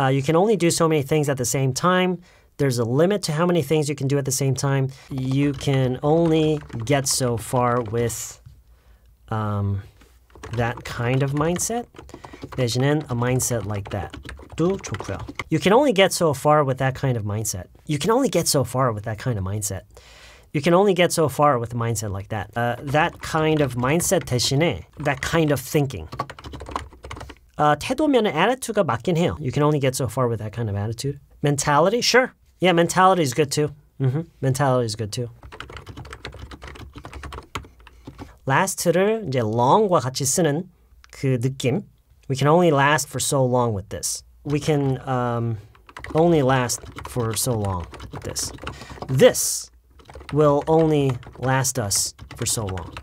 Uh, you can only do so many things at the same time. There's a limit to how many things you can do at the same time. You can only get so far with um, that kind of mindset. 대신엔 a mindset like that. 좋고요. You can only get so far with that kind of mindset. You can only get so far with that kind of mindset. You can only get so far with a mindset like that. Uh, that kind of mindset 대신에 that kind of thinking. Uh, 태도면은 attitude가 맞긴 해요. You can only get so far with that kind of attitude. Mentality, sure. Yeah, mentality is good too. Mm-hmm. Mentality is good too. last를 이제 long과 같이 쓰는 그 느낌. We can only last for so long with this. We can um, only last for so long with this. This will only last us for so long.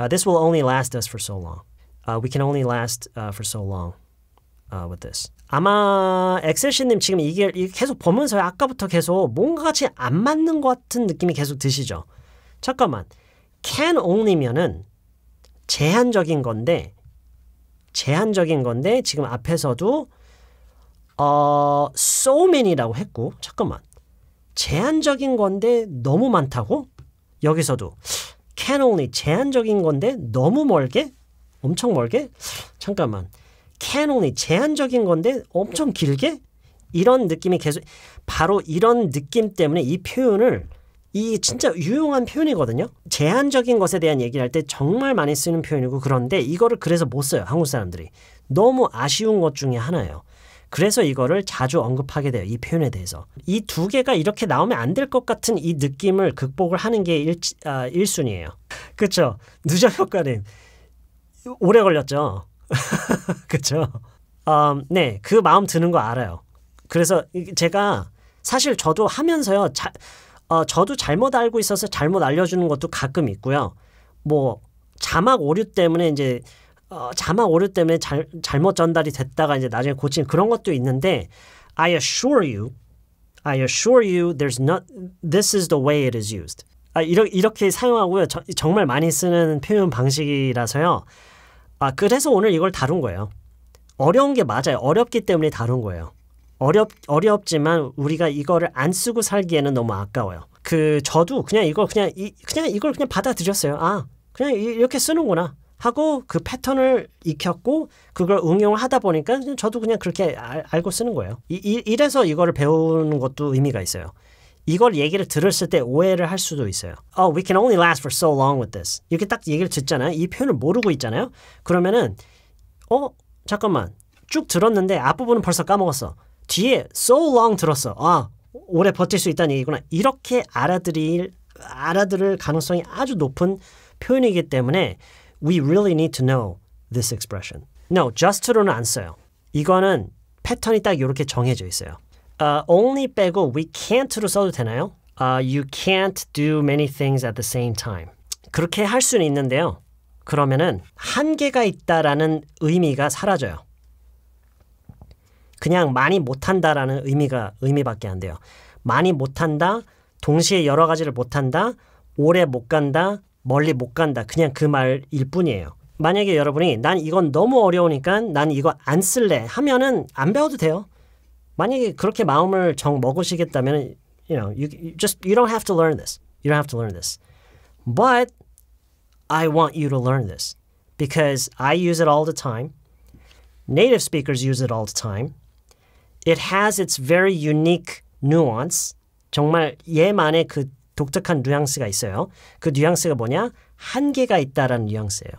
Uh, this will only last us for so long. Uh, we can only last uh, for so long uh, with this. 아마 엑셀씨님 지금 이게 계속 보면서 아까부터 계속 뭔가 같이 안 맞는 것 같은 느낌이 계속 드시죠? 잠깐만. can only면은 제한적인 건데 제한적인 건데 지금 앞에서도 어 so many라고 했고 잠깐만. 제한적인 건데 너무 많다고? 여기서도 can only 제한적인 건데 너무 멀게? 엄청 멀게? 잠깐만. 캐논이 제한적인 건데 엄청 네. 길게? 이런 느낌이 계속 바로 이런 느낌 때문에 이 표현을 이 진짜 유용한 표현이거든요. 제한적인 것에 대한 얘기를 할 때 정말 많이 쓰는 표현이고 그런데 이거를 그래서 못 써요. 한국 사람들이. 너무 아쉬운 것 중에 하나예요. 그래서 이거를 자주 언급하게 돼요. 이 표현에 대해서. 이 두 개가 이렇게 나오면 안 될 것 같은 이 느낌을 극복을 하는 게 일, 아, 1순위예요. 그렇죠? 누적 효과님. 오래 걸렸죠. 그렇죠. 음, 네, 그 마음 드는 거 알아요. 그래서 제가 사실 저도 하면서요. 자, 어, 저도 잘못 알고 있어서 잘못 알려주는 것도 가끔 있고요. 뭐 자막 오류 때문에 이제 어, 자막 오류 때문에 잘, 잘못 전달이 됐다가 이제 나중에 고친 그런 것도 있는데 I assure you, I assure you, there's not this is the way it is used. 아, 이렇 이렇게 사용하고요. 저, 정말 많이 쓰는 표현 방식이라서요. 아, 그래서 오늘 이걸 다룬 거예요. 어려운 게 맞아요. 어렵기 때문에 다룬 거예요. 어렵 어렵지만 우리가 이거를 안 쓰고 살기에는 너무 아까워요. 그 저도 그냥 이걸 그냥 이, 그냥 이걸 그냥 받아들였어요. 아, 그냥 이렇게 쓰는구나. 하고 그 패턴을 익혔고 그걸 응용을 하다 보니까 저도 그냥 그렇게 알, 고 쓰는 거예요. 이, 이, 래서 이거를 배우는 것도 의미가 있어요. 이걸 얘기를 들었을 때 오해를 할 수도 있어요. Oh, we can only last for so long with this. 이렇게 딱 얘기를 듣잖아요. 이 표현을 모르고 있잖아요. 그러면은 어 잠깐만 쭉 들었는데 앞부분은 벌써 까먹었어. 뒤에 so long 들었어. 아 오래 버틸 수 있다는 얘기구나. 이렇게 알아들일 알아들을 가능성이 아주 높은 표현이기 때문에 we really need to know this expression. No, just t o 는안 써요. 이거는 패턴이 딱 이렇게 정해져 있어요. uh, only 빼고 we can't로 써도 되나요? Uh, you can't do many things at the same time. 그렇게 할 수는 있는데요. 그러면은 한계가 있다라는 의미가 사라져요. 그냥 많이 못한다라는 의미가 의미밖에 안 돼요. 많이 못한다, 동시에 여러 가지를 못한다, 오래 못 간다, 멀리 못 간다. 그냥 그 말일 뿐이에요. 만약에 여러분이 난 이건 너무 어려우니까 난 이거 안 쓸래 하면은 안 배워도 돼요. 만약에 그렇게 마음을 정 먹으시겠다면 you know, you, you just you don't have to learn this. You don't have to learn this. But I want you to learn this because I use it all the time. Native speakers use it all the time. It has its very unique nuance. 정말 얘만의 그 독특한 뉘앙스가 있어요. 그 뉘앙스가 뭐냐? 한계가 있다라는 뉘앙스예요.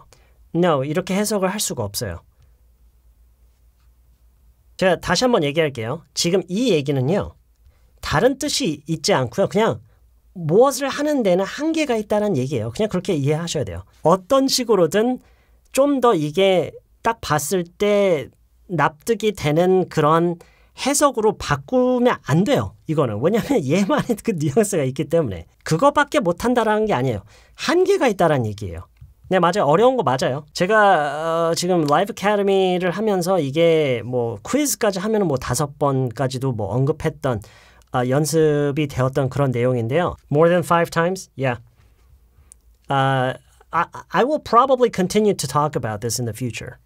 No, 이렇게 해석을 할 수가 없어요. 제가 다시 한번 얘기할게요. 지금 이 얘기는요. 다른 뜻이 있지 않고요. 그냥 무엇을 하는 데는 한계가 있다는 얘기예요. 그냥 그렇게 이해하셔야 돼요. 어떤 식으로든 좀 더 이게 딱 봤을 때 납득이 되는 그런 해석으로 바꾸면 안 돼요. 이거는 왜냐하면 얘만의 그 뉘앙스가 있기 때문에 그거밖에 못한다라는 게 아니에요. 한계가 있다라는 얘기예요. 네, 맞아요. 어려운 거 맞아요. 제가 어, 지금 라이브 캐러미를 하면서 이게 뭐 퀴즈까지 하면은 뭐 다섯 번까지도 뭐 언급했던 어, 연습이 되었던 그런 내용인데요. More than five times? Yeah. Uh, I, I will probably continue to talk about this in the future.